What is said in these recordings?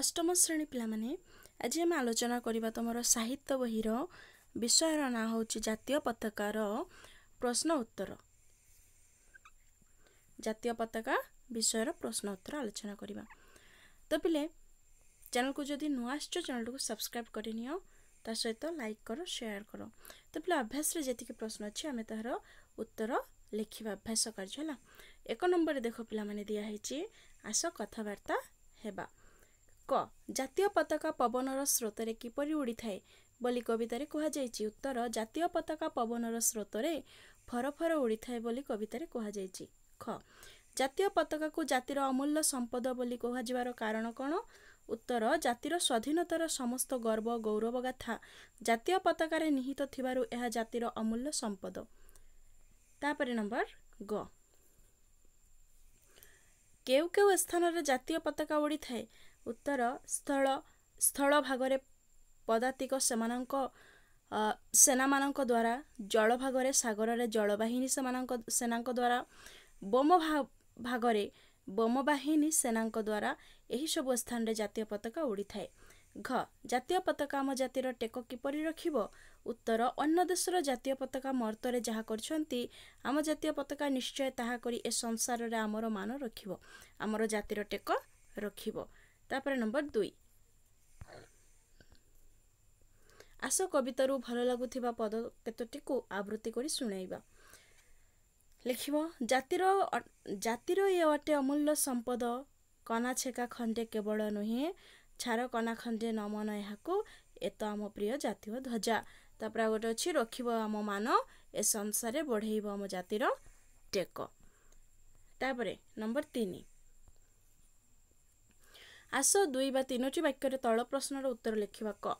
ଅଷ୍ଟମ ଶ୍ରେଣୀ ପିଲାମାନେ ଆଜି ଆମେ ଆଲୋଚନା କରିବା ତୁମର ସାହିତ୍ୟ ବହିର ବିଷୟର ନାଁ ହେଉଛି ଜାତୀୟ ପତାକାର ପ୍ରଶ୍ନ ଉତ୍ତର ଜାତୀୟ ପତାକା ବିଷୟର ପ୍ରଶ୍ନ ଉତ୍ତର ଆଲୋଚନା କରିବା ତ ପିଲେ ଚ୍ୟାନେଲକୁ ଯଦି ନୂଆ ଆସିଛ ଚ୍ୟାନେଲଟିକୁ ସବସ୍କ୍ରାଇବ୍ କରିନିଅ ତା ସହିତ ଲାଇକ୍ କର ସେୟାର କର ତ ପିଲା ଅଭ୍ୟାସରେ ଯେତିକି ପ୍ରଶ୍ନ ଅଛି ଆମେ ତାହାର ଉତ୍ତର ଲେଖିବା ଅଭ୍ୟାସ କାର୍ଯ୍ୟ ହେଲା ଏକ ନମ୍ବରରେ ଦେଖ ପିଲାମାନେ ଦିଆହେଇଛି ଆସ କଥାବାର୍ତ୍ତା ହେବା ଜାତୀୟ ପତାକା ପବନର ସ୍ରୋତରେ କିପରି ଉଡ଼ିଥାଏ ବୋଲି କବିତାରେ କୁହାଯାଇଛି ଉତ୍ତର ଜାତୀୟ ପତାକା ପବନର ସ୍ରୋତରେ ଫରଫର ଉଡ଼ିଥାଏ ବୋଲି କବିତାରେ କୁହାଯାଇଛି ଖ ଜାତୀୟ ପତାକାକୁ ଜାତିର ଅମୂଲ୍ୟ ସମ୍ପଦ ବୋଲି କୁହାଯିବାର କାରଣ କ'ଣ ଉତ୍ତର ଜାତିର ସ୍ୱାଧୀନତାର ସମସ୍ତ ଗର୍ବ ଗୌରବଗାଥା ଜାତୀୟ ପତାକାରେ ନିହିତ ଥିବାରୁ ଏହା ଜାତିର ଅମୂଲ୍ୟ ସମ୍ପଦ ତାପରେ ନମ୍ବର ଗ କେଉଁ କେଉଁ ସ୍ଥାନରେ ଜାତୀୟ ପତାକା ଉଡ଼ିଥାଏ ଉତ୍ତର ସ୍ଥଳ ସ୍ଥଳ ଭାଗରେ ପଦାତିକ ସେମାନଙ୍କ ସେନାମାନଙ୍କ ଦ୍ୱାରା ଜଳଭାଗରେ ସାଗରରେ ଜଳବାହିନୀ ସେମାନଙ୍କ ସେନାଙ୍କ ଦ୍ୱାରା ବୋମ ଭାଗରେ ବୋମବାହିନୀ ସେନାଙ୍କ ଦ୍ୱାରା ଏହିସବୁ ସ୍ଥାନରେ ଜାତୀୟ ପତାକା ଉଡ଼ିଥାଏ ଘ ଜାତୀୟ ପତାକା ଆମ ଜାତିର ଟେକ କିପରି ରଖିବ ଉତ୍ତର ଅନ୍ୟ ଦେଶର ଜାତୀୟ ପତାକା ମର୍ତ୍ତରେ ଯାହା କରିଛନ୍ତି ଆମ ଜାତୀୟ ପତାକା ନିଶ୍ଚୟ ତାହା କରି ଏ ସଂସାରରେ ଆମର ମାନ ରଖିବ ଆମର ଜାତିର ଟେକ ରଖିବ ତାପରେ ନମ୍ବର ଦୁଇ ଆସ କବିତାରୁ ଭଲ ଲାଗୁଥିବା ପଦ କେତୋଟିକୁ ଆବୃତ୍ତି କରି ଶୁଣାଇବା ଲେଖିବ ଜାତିର ଜାତିର ଏ ଅଟେ ଅମୂଲ୍ୟ ସମ୍ପଦ କନା ଛେକା ଖଣ୍ଡେ କେବଳ ନୁହେଁ ଛାର କନା ଖଣ୍ଡେ ନମନ ଏହାକୁ ଏତ ଆମ ପ୍ରିୟ ଜାତୀୟ ଧ୍ୱଜା ତାପରେ ଆଉ ଗୋଟେ ଅଛି ରଖିବ ଆମ ମାନ ଏ ସଂସାରେ ବଢ଼େଇବ ଆମ ଜାତିର ଟେକ ତାପରେ ନମ୍ବର ତିନି ଆସ ଦୁଇ ବା ତିନୋଟି ବାକ୍ୟରେ ତଳ ପ୍ରଶ୍ନର ଉତ୍ତର ଲେଖିବା କ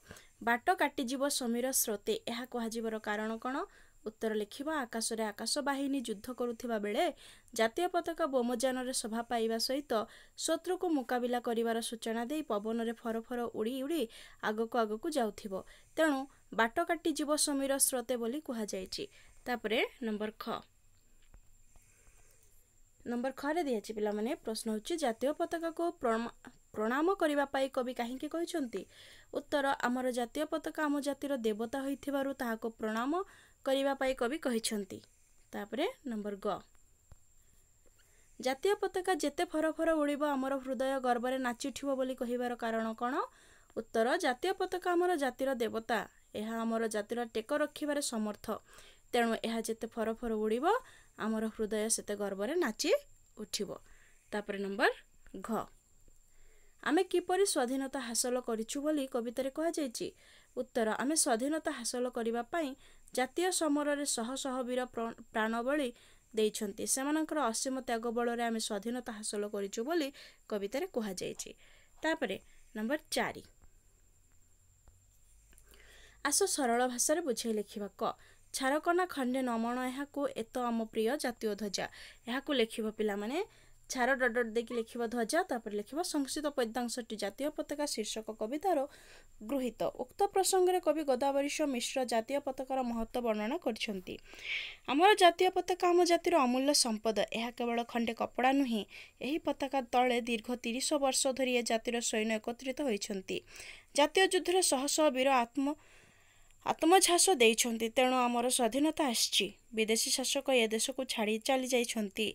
ବାଟ କାଟିଯିବ ସମୀର ସ୍ରୋତେ ଏହା କୁହାଯିବାର କାରଣ କ'ଣ ଉତ୍ତର ଲେଖିବା ଆକାଶରେ ଆକାଶବାହିନୀ ଯୁଦ୍ଧ କରୁଥିବା ବେଳେ ଜାତୀୟ ପତାକା ବୋମଯାନରେ ସଭା ପାଇବା ସହିତ ଶତ୍ରୁକୁ ମୁକାବିଲା କରିବାର ସୂଚନା ଦେଇ ପବନରେ ଫରଫର ଉଡ଼ି ଉଡ଼ି ଆଗକୁ ଆଗକୁ ଯାଉଥିବ ତେଣୁ ବାଟ କାଟିଯିବ ସମୀର ସ୍ରୋତେ ବୋଲି କୁହାଯାଇଛି ତାପରେ ନମ୍ବର ଖ ନମ୍ବର ଖରେ ଦିଆଯାଇଛି ପିଲାମାନେ ପ୍ରଶ୍ନ ହେଉଛି ଜାତୀୟ ପତାକାକୁ ପ୍ରଣାମ କରିବା ପାଇଁ କବି କାହିଁକି କହିଛନ୍ତି ଉତ୍ତର ଆମର ଜାତୀୟ ପତାକା ଆମ ଜାତିର ଦେବତା ହୋଇଥିବାରୁ ତାହାକୁ ପ୍ରଣାମ କରିବା ପାଇଁ କବି କହିଛନ୍ତି ତାପରେ ନମ୍ବର ଗ ଜାତୀୟ ପତାକା ଯେତେ ଫରଫର ଉଡ଼ିବ ଆମର ହୃଦୟ ଗର୍ବରେ ନାଚି ଉଠିବ ବୋଲି କହିବାର କାରଣ କ'ଣ ଉତ୍ତର ଜାତୀୟ ପତାକା ଆମର ଜାତିର ଦେବତା ଏହା ଆମର ଜାତିର ଟେକ ରଖିବାରେ ସମର୍ଥ ତେଣୁ ଏହା ଯେତେ ଫରଫର ଉଡ଼ିବ ଆମର ହୃଦୟ ସେତେ ଗର୍ବରେ ନାଚି ଉଠିବ ତାପରେ ନମ୍ବର ଘ ଆମେ କିପରି ସ୍ୱାଧୀନତା ହାସଲ କରିଛୁ ବୋଲି କବିତାରେ କୁହାଯାଇଛି ଉତ୍ତର ଆମେ ସ୍ୱାଧୀନତା ହାସଲ କରିବା ପାଇଁ ଜାତୀୟ ସମରରେ ଶହ ଶହ ବୀର ପ୍ରାଣବଳୀ ଦେଇଛନ୍ତି ସେମାନଙ୍କର ଅସୀମ ତ୍ୟାଗ ବଳରେ ଆମେ ସ୍ୱାଧୀନତା ହାସଲ କରିଛୁ ବୋଲି କବିତାରେ କୁହାଯାଇଛି ତାପରେ ନମ୍ବର ଚାରି ଆସ ସରଳ ଭାଷାରେ ବୁଝାଇ ଲେଖିବା କ ଛାରକନା ଖଣ୍ଡେ ନମଣ ଏହାକୁ ଏତ ଆମ ପ୍ରିୟ ଜାତୀୟ ଧ୍ୱଜା ଏହାକୁ ଲେଖିବ ପିଲାମାନେ ছাড় ডট ডট দেখি লিখবা ধ্বজা তাপরে লিখবা সংস্কৃত পদ্যাংশটি জাতীয় পতাকা শীর্ষক কবিতার গৃহীত উক্ত প্রসঙ্গে কবি গোদাবরীশ মিশ্র জাতীয় পতাকার মহত্ব বর্ণনা করেছেন আমার জাতীয় পতাকা আম জাতির অমূল্য সম্পদ এহা কেবল খণ্ডে কপড়া নুহে এই পতাকা তলে দীর্ঘ তিরিশ বর্ষ ধরি এ জাতির সৈন্য একত্রিত হয়েছেন জাতীয় যুদ্ধের শহ শহ বীর আত্ম ଆତ୍ମଝାସ ଦେଇଛନ୍ତି ତେଣୁ ଆମର ସ୍ୱାଧୀନତା ଆସିଛି ବିଦେଶୀ ଶାସକ ଏ ଦେଶକୁ ଛାଡ଼ି ଚାଲିଯାଇଛନ୍ତି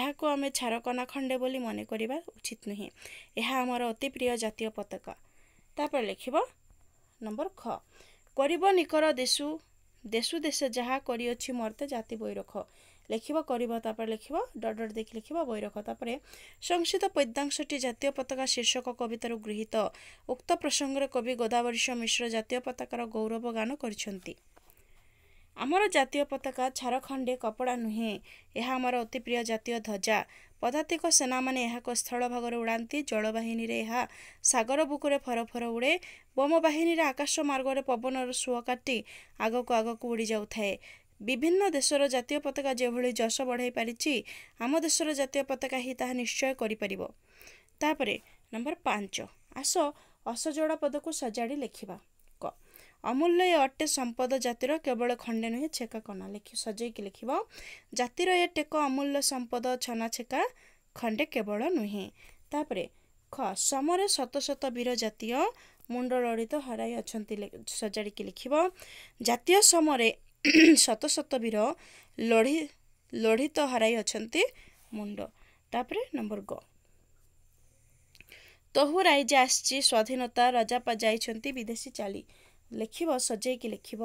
ଏହାକୁ ଆମେ ଛାରକନା ଖଣ୍ଡେ ବୋଲି ମନେ କରିବା ଉଚିତ ନୁହେଁ ଏହା ଆମର ଅତି ପ୍ରିୟ ଜାତୀୟ ପତାକା ତାପରେ ଲେଖିବ ନମ୍ବର ଖ କରିବ ନିକର ଦେଶୁ ଦେଶୁ ଦେଶ ଯାହା କରିଅଛି ମୋର ତ ଜାତି ବୈରଖ ଲେଖିବ କରିବ ତାପରେ ଲେଖିବ ଡଟ୍ ଡଟ୍ ଦେଖି ଲେଖିବ ବହି ରଖ ତାପରେ ସଂସ୍କୃତ ପଦ୍ୟାଂଶଟି ଜାତୀୟ ପତାକା ଶୀର୍ଷକ କବିତାରୁ ଗୃହୀତ ଉକ୍ତ ପ୍ରସଙ୍ଗରେ କବି ଗୋଦାବରୀଶ ମିଶ୍ର ଜାତୀୟ ପତାକାର ଗୌରବ ଗାନ କରିଛନ୍ତି ଆମର ଜାତୀୟ ପତାକା ଛାରଖଣ୍ଡେ କପଡ଼ା ନୁହେଁ ଏହା ଆମର ଅତି ପ୍ରିୟ ଜାତୀୟ ଧ୍ୱଜା ପଦାତିକ ସେନାମାନେ ଏହାକୁ ସ୍ଥଳ ଭାଗରେ ଉଡ଼ାନ୍ତି ଜଳବାହିନୀରେ ଏହା ସାଗର ବୁକରେ ଫରଫର ଉଡ଼େ ବୋମ ବାହିନୀରେ ଆକାଶ ମାର୍ଗରେ ପବନର ସୁଅ କାଟି ଆଗକୁ ଆଗକୁ ଉଡ଼ିଯାଉଥାଏ ବିଭିନ୍ନ ଦେଶର ଜାତୀୟ ପତାକା ଯେଭଳି ଯଶ ବଢ଼ାଇ ପାରିଛି ଆମ ଦେଶର ଜାତୀୟ ପତାକା ହିଁ ତାହା ନିଶ୍ଚୟ କରିପାରିବ ତାପରେ ନମ୍ବର ପାଞ୍ଚ ଆସ ଅସଜଡ଼ ପଦକୁ ସଜାଡ଼ି ଲେଖିବା କ ଅମୂଲ୍ୟ ଅଟେ ସମ୍ପଦ ଜାତିର କେବଳ ଖଣ୍ଡେ ନୁହେଁ ଛେକା କନା ଲେଖି ସଜେଇକି ଲେଖିବ ଜାତିର ଏ ଟେକ ଅମୂଲ୍ୟ ସମ୍ପଦ ଛନା ଛେକା ଖଣ୍ଡେ କେବଳ ନୁହେଁ ତାପରେ ଖ ସମରେ ଶତ ବୀର ଜାତୀୟ ମୁଣ୍ଡ ଲଳିତ ହରାଇ ଅଛନ୍ତି ସଜାଡ଼ିକି ଲେଖିବ ଜାତୀୟ ସମରେ শত শত বীর লଢ଼ି ଲଢ଼ିତ ହରାଇ ଅଛନ୍ତି ମୁଣ୍ଡ ତାପରେ ନମ୍ବର ଗ ତହୁ ରାଇଜେ ଆସିଛି ସ୍ୱାଧୀନତା ରଜା ଯାଇଛନ୍ତି ବିଦେଶୀ ଚାଲି ଲେଖିବ ସଜେଇକି ଲେଖିବ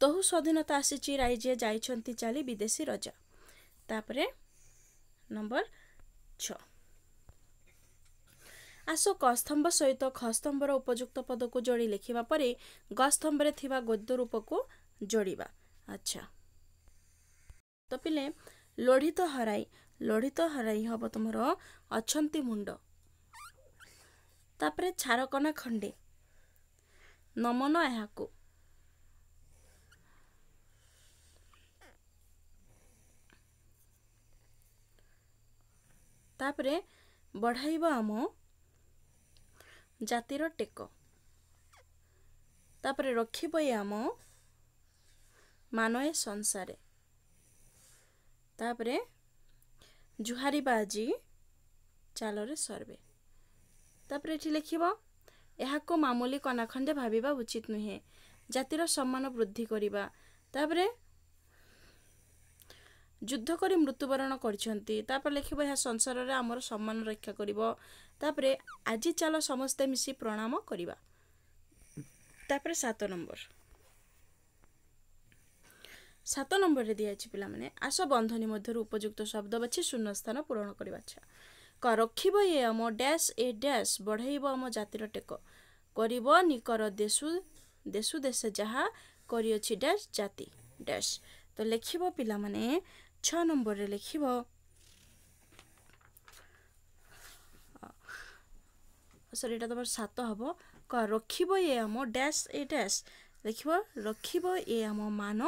ତହୁ ସ୍ୱାଧୀନତା ଆସିଛି ରାଇଜେ ଯାଇଛନ୍ତି ଚାଲି ବିଦେଶୀ ରଜା ତାପରେ ନମ୍ବର ଛଅ ଆସ କସ୍ତମ୍ଭ ସହିତ ଖସ୍ତମ୍ଭର ଉପଯୁକ୍ତ ପଦକୁ ଯୋଡ଼ି ଲେଖିବା ପରେ ଗସ୍ତମ୍ଭରେ ଥିବା ଗଦ୍ୟ ରୂପକୁ ଯୋଡ଼ିବା ଆଚ୍ଛା ତ ପିଲେ ଲୋଢ଼ିତ ହରାଇ ଲୋଢ଼ିତ ହରାଇ ହେବ ତୁମର ଅଛନ୍ତି ମୁଣ୍ଡ ତାପରେ ଛାରକନା ଖଣ୍ଡେ ନମନ ଏହାକୁ ତାପରେ ବଢ଼ାଇବ ଆମ ଜାତିର ଟେକ ତାପରେ ରଖିବ ଏ ଆମ ମାନଏ ସଂସାରେ ତାପରେ ଜୁହାରିବା ଆଜି ଚାଲରେ ସର୍ବେ ତାପରେ ଏଠି ଲେଖିବ ଏହାକୁ ମାମୁଲି କନାଖଣ୍ଡେ ଭାବିବା ଉଚିତ ନୁହେଁ ଜାତିର ସମ୍ମାନ ବୃଦ୍ଧି କରିବା ତାପରେ ଯୁଦ୍ଧ କରି ମୃତ୍ୟୁବରଣ କରିଛନ୍ତି ତାପରେ ଲେଖିବ ଏହା ସଂସାରରେ ଆମର ସମ୍ମାନ ରକ୍ଷା କରିବ ତାପରେ ଆଜି ଚାଲ ସମସ୍ତେ ମିଶି ପ୍ରଣାମ କରିବା ତାପରେ ସାତ ନମ୍ବର ସାତ ନମ୍ବରରେ ଦିଆହେଇଛି ପିଲାମାନେ ଆସ ବନ୍ଧନୀ ମଧ୍ୟରୁ ଉପଯୁକ୍ତ ଶବ୍ଦ ବାଛି ସ୍ଥାନ ପୂରଣ କରିବା ଆଚ୍ଛା କ ରଖିବ ଏ ଆମ ଡ୍ୟାସ୍ ଏ ଡ୍ୟାସ୍ ବଢ଼େଇବ ଆମ ଜାତିର ଟେକ କରିବ ନିକର ଦେଶୁ ଦେଶୁ ଦେଶେ ଯାହା କରିଅଛି ଡ୍ୟାସ୍ ଜାତି ଡ୍ୟାସ୍ ତ ଲେଖିବ ପିଲାମାନେ ଛଅ ନମ୍ବରରେ ଲେଖିବ ସରି ଏଇଟା ତୁମର ସାତ ହେବ କ'ଣ ରଖିବ ଏ ଆମ ଡ୍ୟାସ୍ ଏ ଡ୍ୟାସ୍ ଦେଖିବ ରଖିବ ଏ ଆମ ମାନ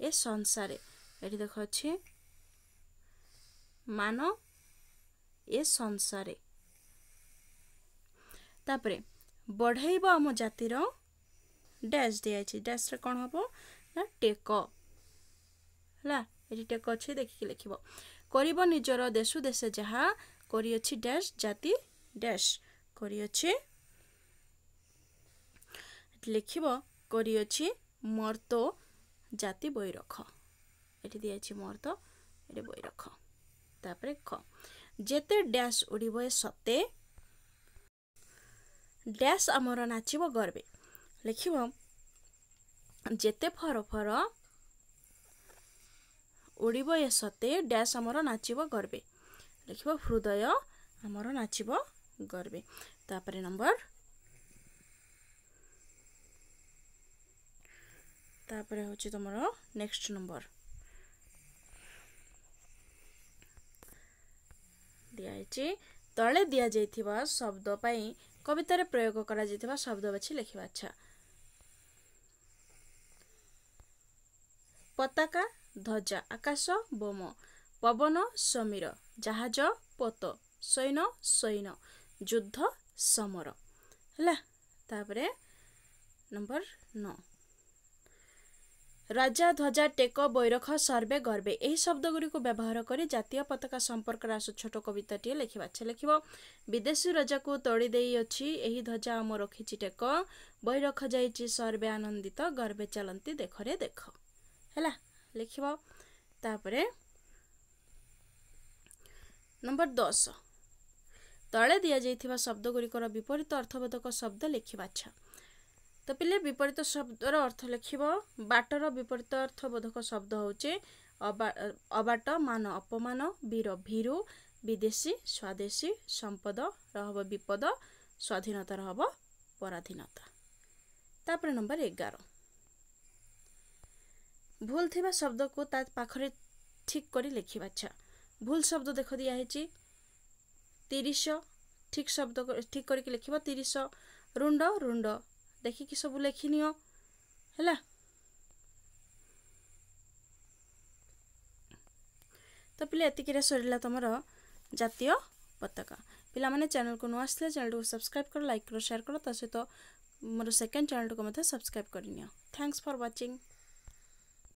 ଏ ସଂସାରେ ଏଠି ଦେଖ ଅଛି ମାନ ଏ ସଂସାରେ ତାପରେ ବଢ଼େଇବ ଆମ ଜାତିର ଡ୍ୟାସ୍ ଦିଆହେଇଛି ଡ୍ୟାସ୍ରେ କ'ଣ ହେବ ନା ଟେକ ହେଲା ଏଠି ଟେକ ଅଛି ଦେଖିକି ଲେଖିବ କରିବ ନିଜର ଦେଶୁ ଦେଶେ ଯାହା କରିଅଛି ଡ୍ୟାସ୍ ଜାତି ଡ୍ୟାସ୍ କରିଅଛି ଲେଖିବ କରିଅଛି ମର୍ତ୍ତ ଜାତି ବୈରଖ ଏଠି ଦିଆଛି ମର୍ତ୍ତ ଏଠି ବୈରଖ ତାପରେ ଖ ଯେତେ ଡ୍ୟାସ୍ ଉଡ଼ିବ ଏ ସତେ ଡ୍ୟାସ୍ ଆମର ନାଚିବ ଗର୍ବେ ଲେଖିବ ଯେତେ ଫର ଫର ଉଡ଼ିବ ଏ ସତେ ଡ୍ୟାସ୍ ଆମର ନାଚିବ ଗର୍ବେ ଲେଖିବ ହୃଦୟ ଆମର ନାଚିବ ଗର୍ବେ তারপরে নম্বর তারপরে হচ্ছে তোমার নেক্সট নম্বর দিয়াইছি ତଳେ ଦିଆଯାଇଥିବା ଶବ୍ଦ ପାଇଁ କବିତାରେ ପ୍ରୟୋଗ କରାଯାଇଥିବା ଶବ୍ଦ ବାଛି ଲେଖିବା ଆଚ୍ଛା ପତାକା ଧ୍ୱଜା ଆକାଶ ବୋମ ପବନ ସମୀର ଜାହାଜ ପୋତ ସୈନ ସୈନ ଯୁଦ୍ଧ ସମର ହେଲା ତାପରେ ନମ୍ବର ନଅ ରାଜା ଧ୍ୱଜା ଟେକ ବୈରଖ ସର୍ବେ ଗର୍ବେ ଏହି ଶବ୍ଦ ଗୁଡିକୁ ବ୍ୟବହାର କରି ଜାତୀୟ ପତାକା ସମ୍ପର୍କରେ ଆସୁ ଛୋଟ କବିତାଟିଏ ଲେଖିବା ସେ ଲେଖିବ ବିଦେଶୀ ରଜାକୁ ତଳି ଦେଇଅଛି ଏହି ଧ୍ୱଜା ଆମ ରଖିଛି ଟେକ ବୈରଖ ଯାଇଛି ସର୍ବେ ଆନନ୍ଦିତ ଗର୍ବେ ଚାଲନ୍ତି ଦେଖରେ ଦେଖ ହେଲା ଲେଖିବ ତାପରେ ନମ୍ବର ଦଶ ତଳେ ଦିଆଯାଇଥିବା ଶବ୍ଦଗୁଡ଼ିକର ବିପରୀତ ଅର୍ଥବୋଧକ ଶବ୍ଦ ଲେଖିବାଛ ତ ପିଲେ ବିପରୀତ ଶବ୍ଦର ଅର୍ଥ ଲେଖିବ ବାଟର ବିପରୀତ ଅର୍ଥବୋଧକ ଶବ୍ଦ ହେଉଛି ଅବାଟ ମାନ ଅପମାନ ବୀର ଭୀରୁ ବିଦେଶୀ ସ୍ୱାଦେଶୀ ସମ୍ପଦ ରହବ ବିପଦ ସ୍ୱାଧୀନତା ରହବ ପରାଧୀନତା ତାପରେ ନମ୍ବର ଏଗାର ଭୁଲ ଥିବା ଶବ୍ଦକୁ ତା ପାଖରେ ଠିକ କରି ଲେଖିବା ଛା ଭୁଲ ଶବ୍ଦ ଦେଖ ଦିଆହେଇଛି तीस ठीक शब्द ठीक करके लिख तीस रुंड रुंड देखिकी सब लेखिनि है तो पे ये सरला तुम जय पता पे चैनल को नुआ चैनल को सब्सक्राइब कर लाइक कर सेयार कर सहित मोर सेकेंड चेल्टक सब्सक्राइब करनी थैंक्स फॉर वाचिंग